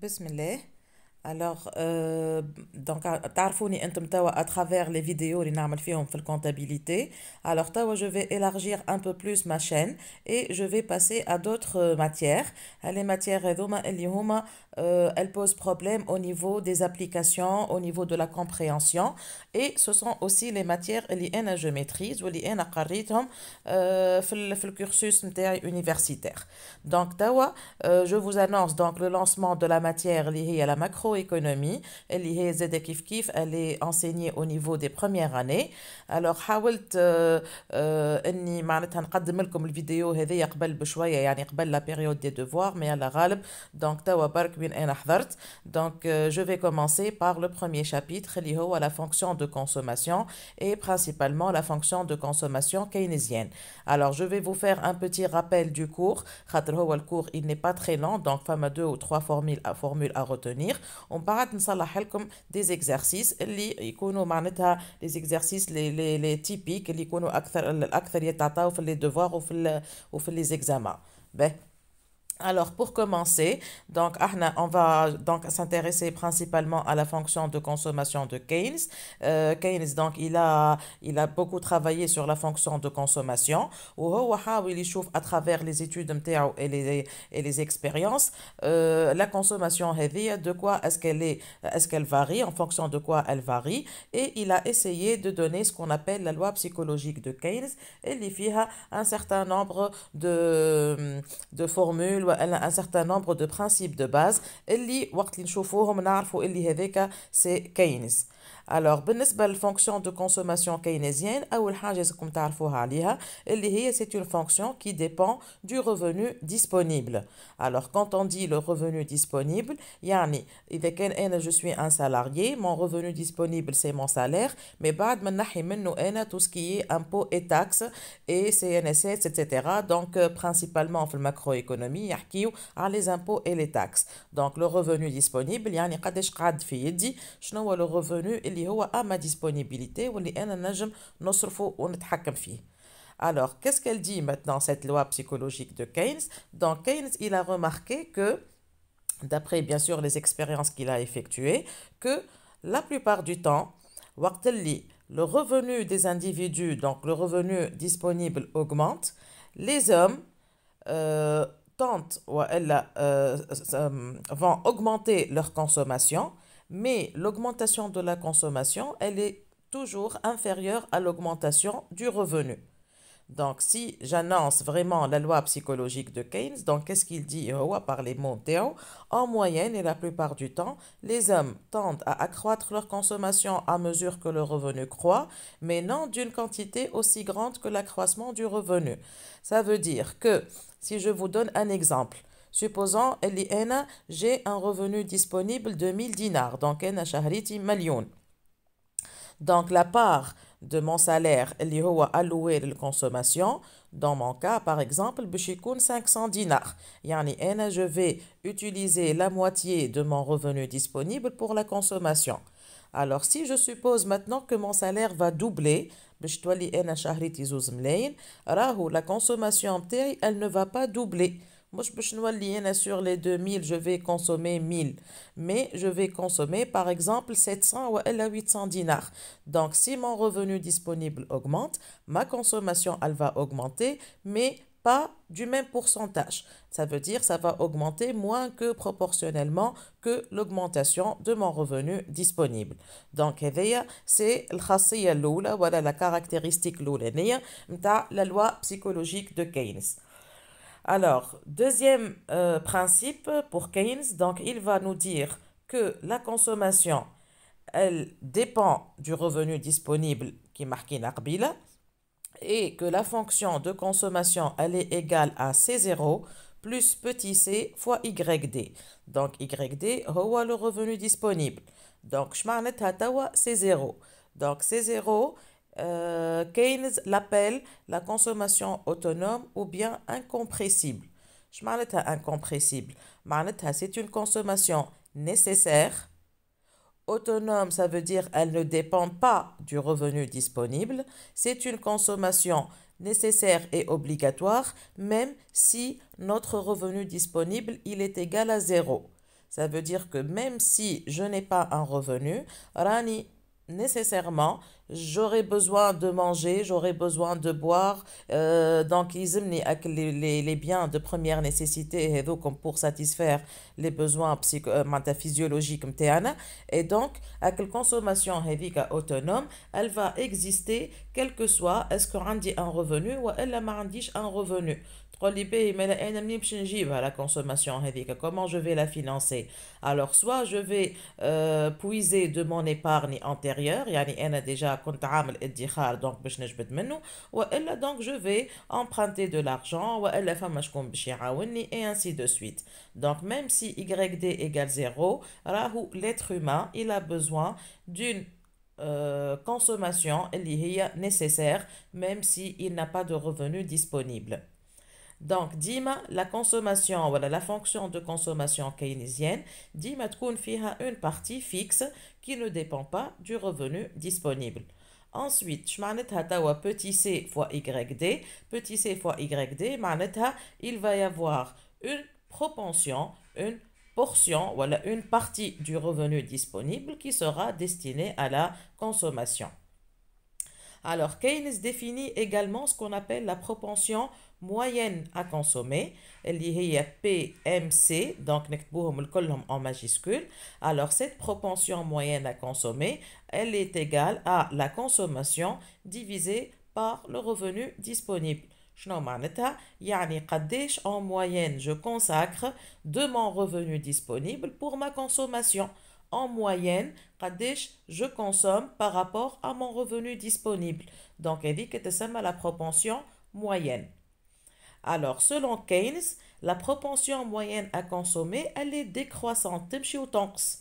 Bismillah. Alors, euh, donc, تعرفوني انتم à travers les vidéos اللي نعمل فيهم la comptabilité. Alors, je vais élargir un peu plus ma chaîne et je vais passer à d'autres euh, matières. Les matières sont et هما euh, elle pose problème au niveau des applications, au niveau de la compréhension. Et ce sont aussi les matières liées à je maîtrise ou liées à le cursus universitaire. Donc, Tawa, euh, je vous annonce donc le lancement de la matière liée à la macroéconomie, liée elle est enseignée au niveau des premières années. Alors, حاولت اني معناتها نقدم لكم الفيديو هذه قبل بشويه يعني قبل période des devoirs, mais مي على غالب Donc, توا برك donc, euh, je vais commencer par le premier chapitre, à la fonction de consommation et principalement la fonction de consommation keynésienne. Alors, je vais vous faire un petit rappel du cours. Le cours, il n'est pas très long, donc, femme deux ou trois formules à, formules à retenir. On parle des exercices, les exercices les, les, les typiques, les devoirs ou les examens. Ben, alors, pour commencer, donc, on va donc s'intéresser principalement à la fonction de consommation de Keynes. Euh, Keynes, donc, il a, il a beaucoup travaillé sur la fonction de consommation. il chauffe à travers les études et les, et les expériences. Euh, la consommation heavy, de quoi est-ce qu'elle est, est-ce qu'elle varie, en fonction de quoi elle varie. Et il a essayé de donner ce qu'on appelle la loi psychologique de Keynes et il y a un certain nombre de, de formules ولا ان سيغتان نومبر دو برانسيب دو باز اللي وقت اللي نشوفوهم نعرفوا اللي هذاك سي كينز Alors, بالنسبة fonction de consommation keynésienne, أول c'est une fonction qui dépend du revenu disponible. Alors, quand on dit le revenu disponible, يعني إذا كان أنا je suis un salarié, mon revenu disponible c'est mon salaire, mais بعد ما نحي منه tout ce qui est impôts et taxes et CNSS, etc. Donc, euh, principalement la macroéconomie, يحكيو a les impôts et les taxes. Donc, le revenu disponible يعني قداش قعد في يدي شنو هو le revenu اللي هو à ma disponibilité واللي نجم نصرفه ونتحكم فيه. Alors, qu'est-ce qu'elle dit maintenant, cette loi psychologique de Keynes Dans Keynes, il a remarqué que, d'après bien sûr les expériences qu'il a effectuées, que la plupart du temps, le revenu des individus, donc le revenu disponible augmente, les hommes euh, tentent, ou elles, euh, euh, vont augmenter leur consommation, mais l'augmentation de la consommation, elle est toujours inférieure à l'augmentation du revenu. Donc, si j'annonce vraiment la loi psychologique de Keynes, donc qu'est-ce qu'il dit par les mots En moyenne et la plupart du temps, les hommes tendent à accroître leur consommation à mesure que le revenu croît, mais non d'une quantité aussi grande que l'accroissement du revenu. Ça veut dire que, si je vous donne un exemple, Supposons, j'ai un revenu disponible de 1000 dinars, donc Donc la part de mon salaire allouée à la consommation, dans mon cas par exemple 500 dinars je vais utiliser la moitié de mon revenu disponible pour la consommation alors si je suppose maintenant que mon salaire va doubler la consommation elle ne va pas doubler مش sur les 2000 je vais consommer 1000 mais je vais consommer par exemple 700 ou 800 dinars donc si mon revenu disponible augmente ma consommation elle va augmenter mais pas du même pourcentage. Ça veut dire ça va augmenter moins que proportionnellement que l'augmentation de mon revenu disponible. Donc eh c'est la caractéristique la loi psychologique de Keynes. Alors, deuxième euh, principe pour Keynes, donc il va nous dire que la consommation, elle dépend du revenu disponible qui marque marqué et que la fonction de consommation, elle est égale à C0 plus petit c fois YD. Donc, YD, c'est le revenu disponible. Donc, C 0. Donc, C 0, euh, Keynes l'appelle la consommation autonome ou bien incompressible. Je parle incompressible. C'est une consommation nécessaire. Autonome, ça veut dire elle ne dépend pas du revenu disponible. C'est une consommation nécessaire et obligatoire, même si notre revenu disponible, il est égal à zéro. Ça veut dire que même si je n'ai pas un revenu, Rani, nécessairement, J'aurai besoin de manger, j'aurai besoin de boire. Euh, donc, ils les, les, biens de première nécessité donc pour satisfaire les besoins psycho, euh, physiologiques. Et donc, avec quelle consommation autonome, elle va exister, quel que soit est-ce qu'on a un revenu ou elle a un revenu la consommation. Comment je vais la financer? Alors, soit je vais euh, puiser de mon épargne antérieure, ou donc je vais emprunter de l'argent, et ainsi de suite. Donc, même si YD égale 0, l'être humain, il a besoin d'une euh, consommation nécessaire, même s'il n'a pas de revenus disponibles. Donc, dima, la consommation, voilà, la fonction de consommation keynésienne, dima une partie fixe qui ne dépend pas du revenu disponible. Ensuite, petit c fois yd, petit c fois yd, il va y avoir une propension, une portion, voilà, une partie du revenu disponible qui sera destinée à la consommation. Alors, Keynes définit également ce qu'on appelle la propension moyenne à consommer, elle est PMC, donc en majuscule. Alors, cette propension moyenne à consommer, elle est égale à la consommation divisée par le revenu disponible. en moyenne je consacre de mon revenu disponible pour ma consommation en moyenne je consomme par rapport à mon revenu disponible. Donc, elle dit que c'est la propension moyenne. Alors, selon Keynes, la propension moyenne à consommer, elle est décroissante. تمشي وتنقص.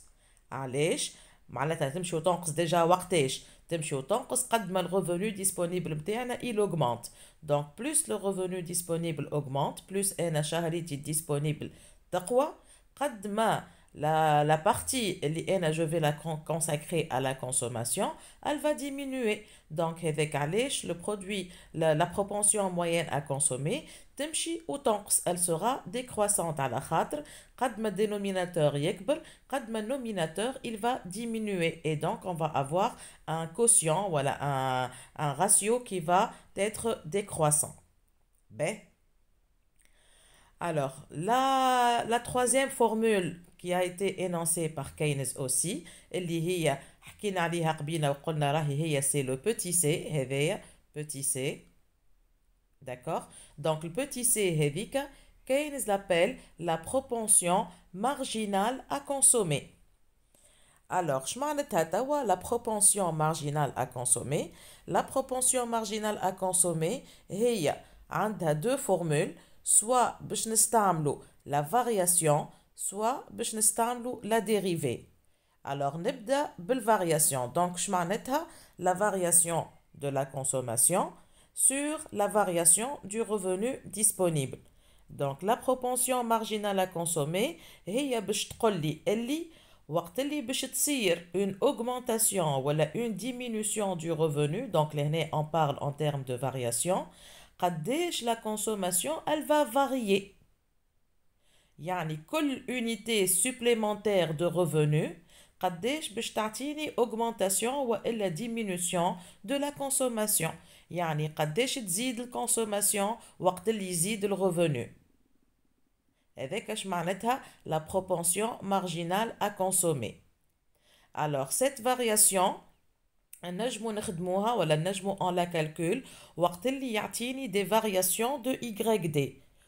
علاش؟ معناتها تمشي وتنقص ديجا وقتاش؟ تمشي وتنقص قد revenu disponible il augmente. Donc plus le revenu disponible augmente, plus انا شهريتي disponible تقوى قد ما la, la partie, je vais la consacrer à la consommation, elle va diminuer. Donc, avec le produit, la, propension moyenne à consommer, ou elle sera décroissante à la قد ما dénominateur يكبر nominateur il va diminuer et donc on va avoir un quotient voilà un, ratio qui va être décroissant ben alors la, la troisième formule qui a été énoncé par Keynes aussi elle c'est le petit c petit c d'accord donc le petit c Keynes l'appelle la propension marginale à consommer alors, la propension marginale à consommer. La propension marginale à consommer, il y a deux formules. Soit, la variation, soit باش la dérivée. Alors نبدا variation. Donc معناتها la variation de la consommation sur la variation du revenu disponible. Donc la propension marginale à consommer هي une augmentation ou une diminution du revenu donc l'année on parle en termes de variation la consommation elle va varier يعني كل unité supplémentaire de revenu قداش باش une augmentation une diminution de la consommation يعني قداش تزيد augmentation وقت اللي يزيد revenu. une اش معناتها la propension marginale à consommer alors cette variation nous نخدموها ولا نجمو on la calculer وقت اللي يعطيني des variations de YD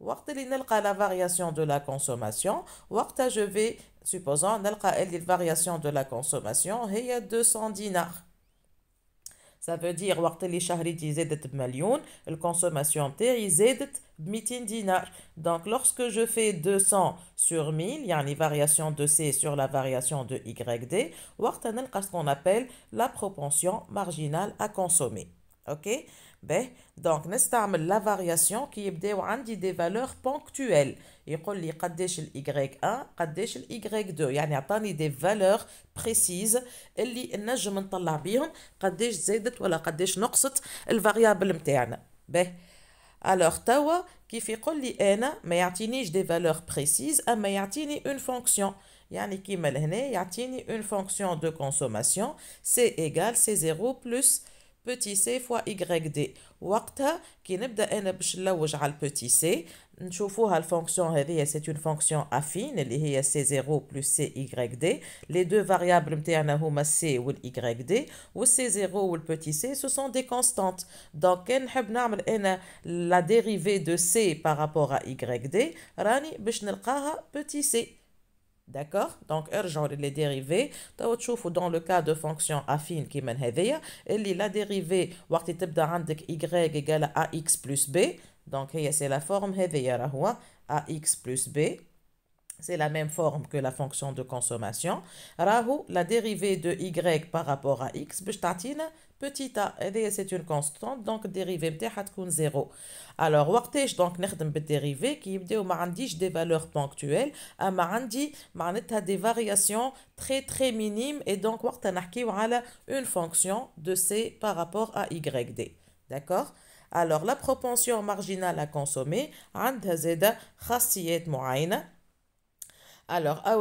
وقت la variation la la consommation, لا كونسوماسيون je vais في سوبوزون la اللي de 200 dinars. Ça veut dire, que la consommation terre de 200 dinars. Donc, lorsque je fais 200 sur 1000, il y a une variation de C sur la variation de YD, on ce qu'on appelle la propension marginale à consommer. OK donc, on utilise la variation qui a des valeurs ponctuelles. Il me dit combien y1, combien y2, c'est-à-dire qu'il me donne des valeurs précises pour savoir combien j'ai ajouté ou ajouté la variable. Alors, maintenant, il me dit qu'il ne me donne pas des valeurs précises, mais il une fonction. C'est-à-dire qu'il une fonction de consommation, C égal c0 plus petit c fois y d. On voit que c'est une fonction affine, c0 plus cy d. Les deux variables sont c ou y ou c0 ou petit c, ce sont des constantes. Donc, on a la dérivée de c par rapport à y petit c. D'accord Donc, genre les dérivés. Tu dans le cas de fonction affine qui mène la dérivée, y égale ax plus b. Donc, c'est la forme ax plus b c'est la même forme que la fonction de consommation. Rahou, la dérivée de y par rapport à x, petit a, c'est une constante, donc dérivée de 0. Alors, waqtish, donc, une dérivée qui a des valeurs ponctuelles, à marandi, état des variations très très minimes, et donc, waqtanaki, une fonction de c par rapport à y d. D'accord? Alors, la propension marginale à consommer, عندها alors, à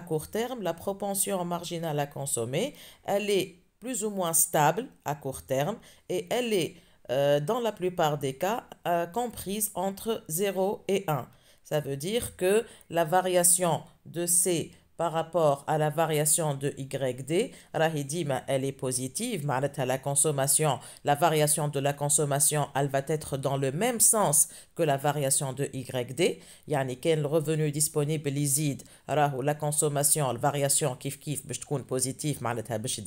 court terme, la propension marginale à consommer, elle est plus ou moins stable à court terme et elle est, euh, dans la plupart des cas, euh, comprise entre 0 et 1. Ça veut dire que la variation de ces par rapport à la variation de YD, Rahidima, elle est positive, à la consommation, la variation de la consommation, elle va être dans le même sens que la variation de YD, yani le revenu disponible lizid, la consommation, la variation kif kif, positive, معناتها باش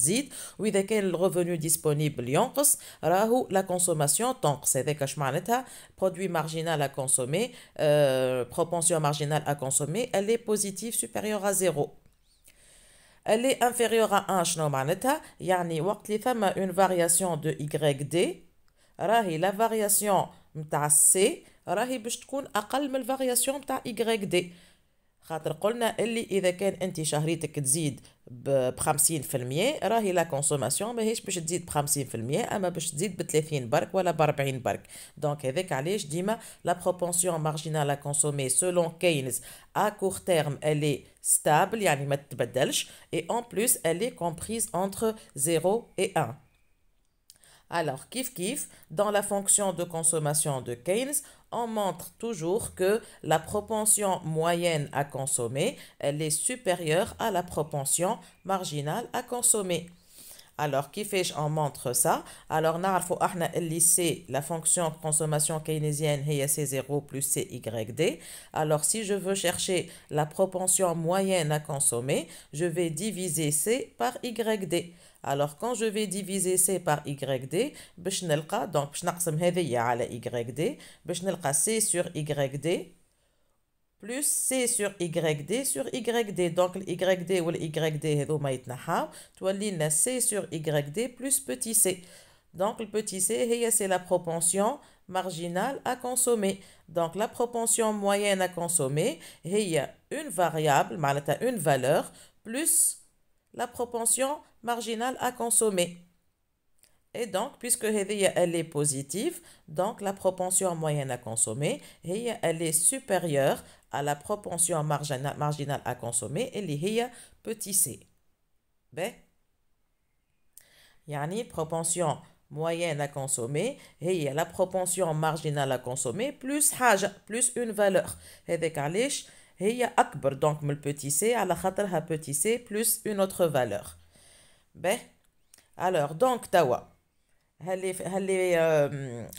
ou quel revenu disponible yonkos, Rahou, la consommation que c'est des معناتها produit marginal à consommer, euh, propension marginale à consommer, elle est positive supérieure à zéro, اللي انفيريور ان شنو معناتها يعني وقت اللي ثم اون فارياسيون دو y دي راهي لا فارياسيون نتاع سي راهي باش تكون اقل من الفارياسيون نتاع y دي خاطر قلنا اللي اذا كان انت شهريتك تزيد ب 50% راهي لا كونسوماسيون ماهيش باش تزيد ب 50% اما باش تزيد ب 30 برك ولا ب 40 برك دونك هذاك علاش ديما لا بروبونسيون مارجينال ا كونسومي سولون كينز ا كور تيرم الي ستابل يعني ما تتبدلش اي اون بلوس الي كومبريز انتر 0 اي 1 Alors, kif kif, dans la fonction de consommation de Keynes, on montre toujours que la propension moyenne à consommer, elle est supérieure à la propension marginale à consommer. Alors, quest je en montre ça Alors, نعرفوا احنا اللي la fonction consommation keynésienne c'est C0 plus CYD. Alors, si je veux chercher la propension moyenne à consommer, je vais diviser C par YD. Alors, quand je vais diviser C par YD, باش donc باش C sur YD plus c sur yd sur yd, donc yd yd yd le yd, يتنحاو تولي لنا c sur yd plus petit Donc, le petit c, c'est la propension marginale à consommer. Donc, la propension moyenne à consommer, هي une variable, معناتها une valeur, plus la propension marginale à consommer. Et donc, puisque elle est positive, donc la propension moyenne à consommer, elle est supérieure à la propension marginale à consommer, et est petit c. Ben, yani propension moyenne à consommer, et la propension marginale à consommer, plus plus une valeur. Et a akbar, donc le petit c petit c plus une autre valeur. Ben, alors donc tawa. هاللي هاللي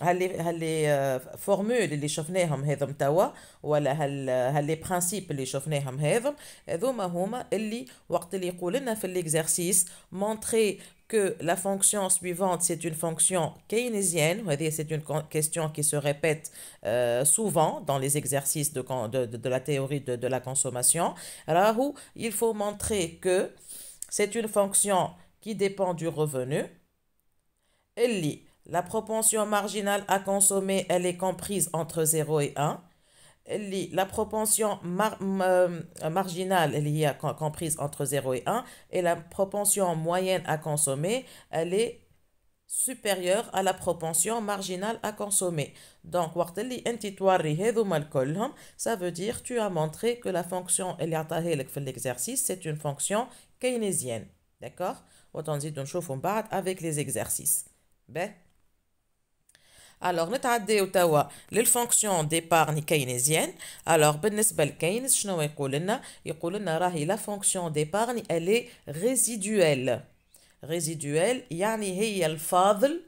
هاللي هاللي فورمول اللي شفناهم هذم توا ولا هال هاللي برانسيب اللي شفناهم هذم هذوما هما اللي وقت اللي يقول لنا في que la fonction suivante, c'est une fonction keynésienne. C'est une question qui se répète souvent dans les exercices de, de, de la théorie de, de, la consommation. où il faut montrer que c'est une fonction qui dépend du revenu. Elle La propension marginale à consommer, elle est comprise entre 0 et 1. Elle La propension euh, marginale, elle est comprise entre 0 et 1. Et la propension moyenne à consommer, elle est supérieure à la propension marginale à consommer. Donc, ça veut dire tu as montré que la fonction l'exercice, c'est une fonction keynésienne. D'accord Autant Avec les exercices. باهي الوغ نتعديو توا للفونكسيون ديبارني كينيزيان الوغ بالنسبه لكينز شنو يقول لنا يقول لنا راهي لا فونكسيون ديبارني الي ريزيدويل ريزيدويل يعني هي الفاضل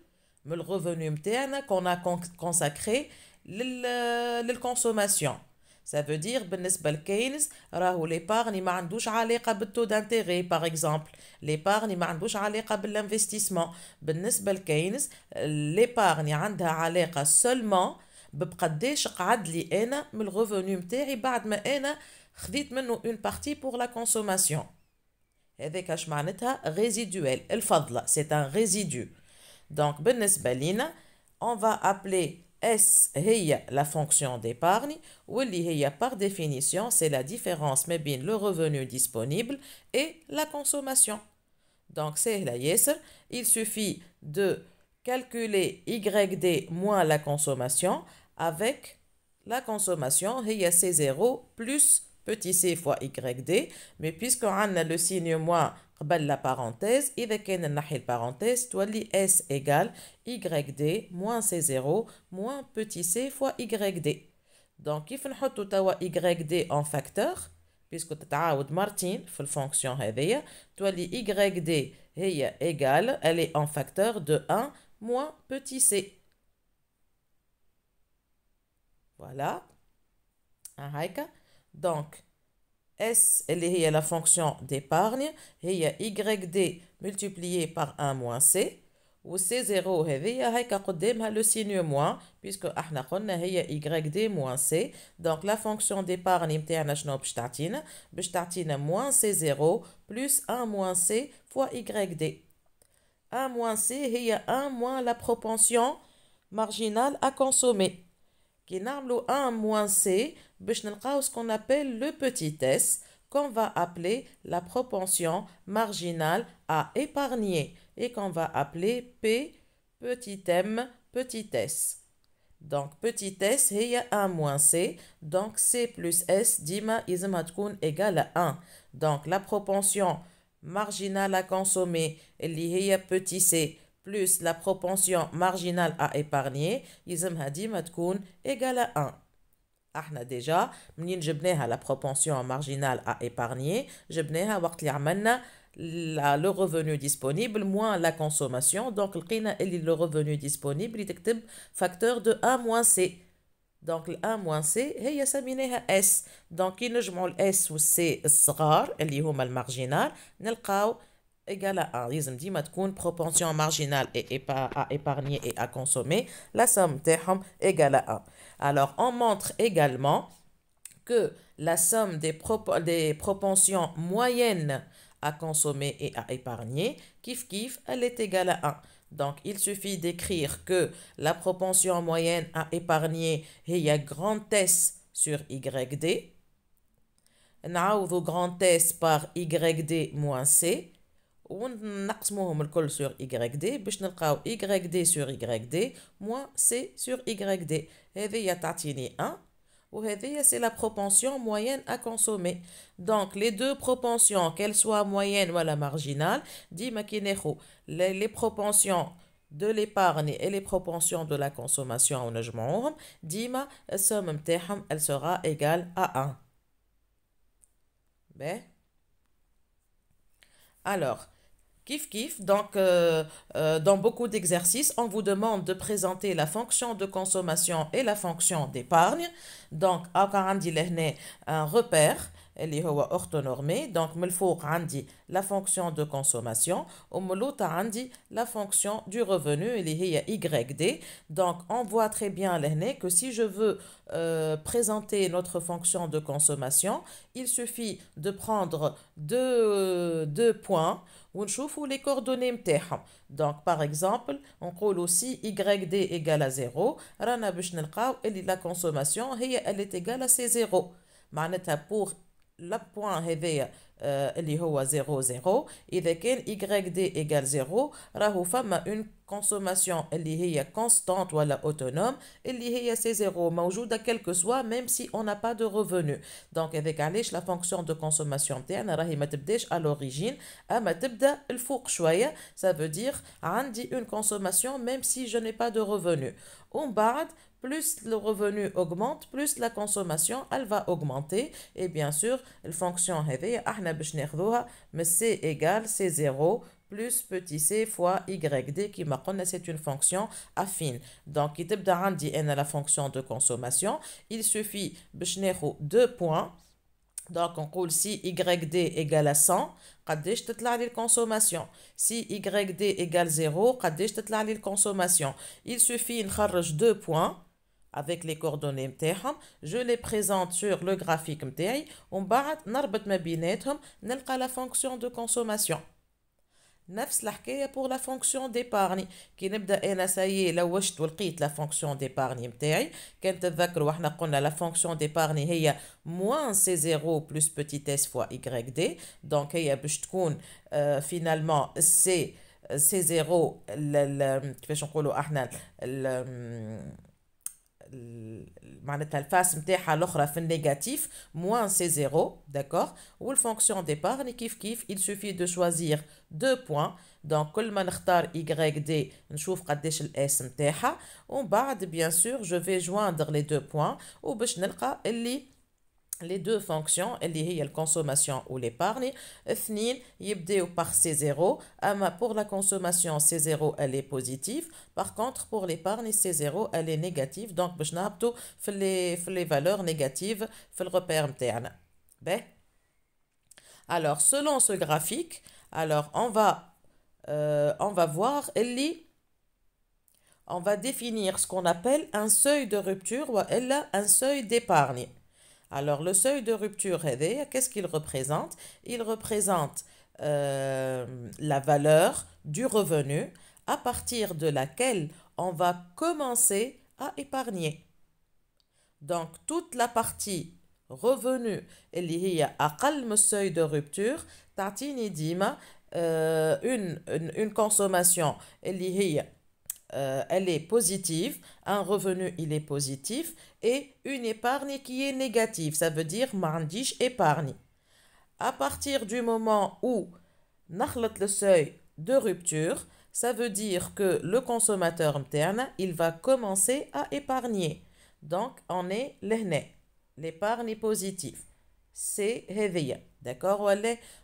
من الغوفوني نتاعنا كون كونساكري للكونسوماسيون Ça veut dire, بالنسبة لكينز راهو l'épargne ما عندوش بالتو d'intérêt par exemple. L'épargne ما عندوش علاقة بالانفستيسمون. بالنسبة لكينز l'épargne عندها seulement بقداش قعد لي من بعد ما une partie pour la consommation. résiduel c'est un résidu. Donc on va appeler S est la fonction d'épargne, ou par définition, c'est la différence bien le revenu disponible et la consommation. Donc, c'est la yes, Il suffit de calculer YD moins la consommation avec la consommation, C 0 plus petit c fois YD. Mais puisqu'on a le signe moins la parenthèse, il y a une parenthèse, tu as dit S égale YD moins C0 moins petit c fois YD. Donc, il faut que tu aies YD en facteur, puisque tu as dit Martin, il faut que tu aies la fonction de YD, elle est en facteur de 1 moins petit c. Voilà. Donc, S elle est la fonction d'épargne هي YD multiplié par 1 moins C Ou C0 c'est le signe moins puisque احنا قلنا هي YD moins C donc la fonction d'épargne c'est شنو moins C0 plus 1 moins C fois YD 1 moins C هي 1 moins la propension marginale à consommer qui un moins C, ce qu'on appelle le petit s, qu'on va appeler la propension marginale à épargner et qu'on va appeler P petit m petit s. Donc petit s est 1 moins c, donc c plus s dima izmatkun égale à 1. Donc la propension marginale à consommer, elle a petit c, plus la propension marginale à épargner, il هادي égale égal à 1. Ahna déjà, منين la propension marginale à épargner, جبناها وقت اللي le revenu disponible moins la consommation, donc le revenu disponible est facteur de 1 moins C. Donc 1 moins C c'est S. Donc كي le S ou C le hum marginal, هما le marginal, 1 égale à 1. لازم ديما تكون propension marginale et, à épargner et à consommer la somme terme égale à 1. Alors on montre également que la somme des, des propensions moyennes à consommer et à épargner, kif kif, elle est égale à 1. Donc, il suffit d'écrire que la propension moyenne à épargner est grand S sur YD. Naoudou grand S par YD moins C. On n'a plus besoin sur yd, puisque c'est yd sur yd moins c sur yd, et c'est la propension moyenne à consommer. Donc, les deux propensions, qu'elles soient moyennes ou à la marginale, les propensions de l'épargne et les propensions de la consommation au logement, dites somme terme, elles seront égales à 1. Ben. alors Kif kif, donc euh, euh, dans beaucoup d'exercices, on vous demande de présenter la fonction de consommation et la fonction d'épargne. Donc, on un repère elle هو orthonormée, donc من faut عندي la fonction de consommation ومن الوطى عندي la fonction du revenu اللي هي YD donc on voit très bien لهنا que si je veux euh, présenter notre fonction de consommation il suffit de prendre deux, deux points ou les coordonnées donc par exemple on colle aussi YD égale à 0 on باش نلقاو اللي la consommation هي elle est égale à 0 معناتها pour la point reveille euh اللي هو 0 0 اذا y d 0 راهو فما une consommation elle est constante ou autonome اللي هي c zéro موجوده que soit même si on n'a pas de revenu donc avec علاش la fonction de consommation تاعنا راهي ما تبداش à l'origine اما تبدا الفوق شويه ça veut dire عندي une consommation même si je n'ai pas de revenu On بعد plus le revenu augmente, plus la consommation, elle va augmenter. Et bien sûr, la fonction هذه احنا mais c'est égal, c'est 0 plus petit c fois y d qui m'a c'est une fonction affine donc qui à la fonction de consommation il suffit de deux points donc on coule si yd égale à 100 قداش t'etla la consommation. Si y d égale 0 قداش t'etla la consommation. il suffit faire deux points avec les coordonnées je les présente sur le graphique On on بعد narbet la fonction de consommation pour la fonction d'épargne qui n'est pas la la fonction d'épargne que la fonction d'épargne est moins c 0 plus petit s fois YD. donc y a finalement c c zéro la négatif moins c 0 d'accord ou la fonction d'épargne kif, il suffit de choisir deux points dans Colman-Rhitar YD une chauffe On barde bien sûr. Je vais joindre les deux points où je les deux fonctions les la consommation ou l'épargne FN YD ou par C Pour la consommation C 0 elle est positive. Par contre pour l'épargne C zéro elle est négative. Donc je n'abdo les valeurs négatives. Ben. Alors selon ce graphique alors, on va, euh, on voir, on va définir ce qu'on appelle un seuil de rupture ou un seuil d'épargne. Alors, le seuil de rupture, qu'est-ce qu'il représente Il représente euh, la valeur du revenu à partir de laquelle on va commencer à épargner. Donc, toute la partie revenu اللي هي اقل من seuil de rupture تعطيني ديما euh, une, une, consommation اللي هي euh, elle est positive, un revenu il est positif et une épargne qui est négative, ça veut dire mandish épargne. À partir du moment où nakhlat le seuil de rupture, ça veut dire que le consommateur interne, il va commencer à épargner. Donc on est l'hné l'épargne positive. C'est réveillé. D'accord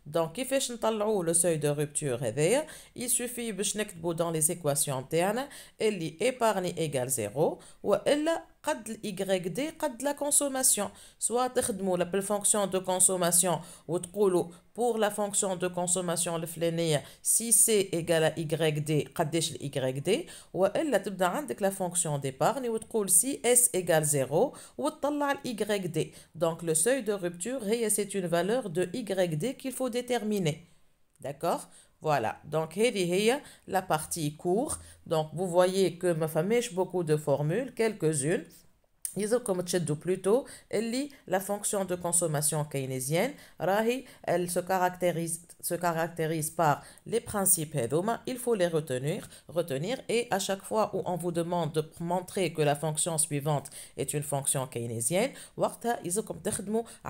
Donc, if nous le seuil de rupture réveillé, il suffit de dans les équations internes, et épargne égale 0, ou elle قد الاي دي قد لا la fonction تخدموا consommation دو كونسوماسيون وتقولوا pour la fonction de consommation الفلانية si c égale à yd قداش ال yd والا تبدا عندك la fonction d'épargne وتقول si s égale 0 وتطلع ال yd donc le seuil de rupture هي c'est une valeur de yd qu'il faut déterminer d'accord voilà, donc la partie court. Donc vous voyez que ma famille, beaucoup de formules, quelques-unes. يزوكم plutôt elle lit la fonction de consommation keynésienne. rahi elle se caractérise se caractérise par les principes il faut les retenir retenir et à chaque fois où on vous demande de montrer que la fonction suivante est une fonction keynésienne vous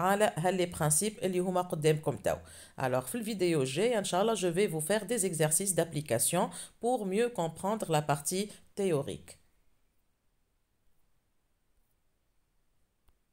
allez principes alors dans la vidéo, je vais vous faire des exercices d'application pour mieux comprendre la partie théorique